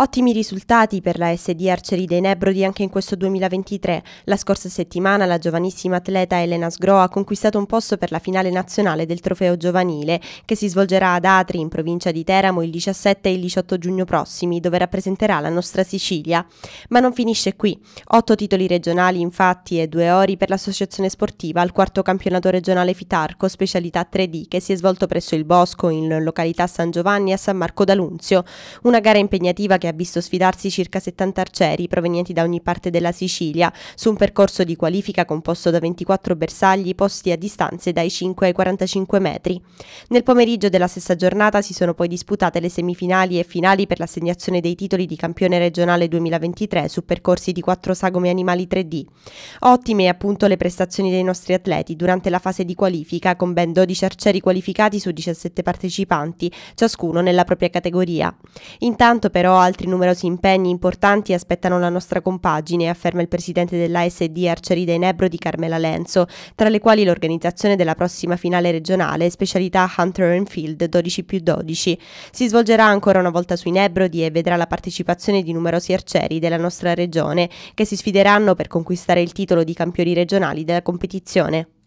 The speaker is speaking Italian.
Ottimi risultati per la SD Archery dei Nebrodi anche in questo 2023. La scorsa settimana la giovanissima atleta Elena Sgro ha conquistato un posto per la finale nazionale del trofeo giovanile che si svolgerà ad Atri in provincia di Teramo il 17 e il 18 giugno prossimi dove rappresenterà la nostra Sicilia. Ma non finisce qui. Otto titoli regionali infatti e due ori per l'associazione sportiva al quarto campionato regionale Fitarco specialità 3D che si è svolto presso il Bosco in località San Giovanni a San Marco d'Alunzio. Una gara impegnativa che ha visto sfidarsi circa 70 arcieri provenienti da ogni parte della Sicilia, su un percorso di qualifica composto da 24 bersagli posti a distanze dai 5 ai 45 metri. Nel pomeriggio della stessa giornata si sono poi disputate le semifinali e finali per l'assegnazione dei titoli di campione regionale 2023 su percorsi di quattro sagome animali 3D. Ottime appunto le prestazioni dei nostri atleti durante la fase di qualifica con ben 12 arcieri qualificati su 17 partecipanti, ciascuno nella propria categoria. Intanto però altri altri numerosi impegni importanti aspettano la nostra compagine, afferma il presidente dell'ASD Arcieri dei Nebro di Carmela Lenzo, tra le quali l'organizzazione della prossima finale regionale, specialità Hunter and Field 12 più 12. Si svolgerà ancora una volta sui Nebrodi e vedrà la partecipazione di numerosi arcieri della nostra regione, che si sfideranno per conquistare il titolo di campioni regionali della competizione.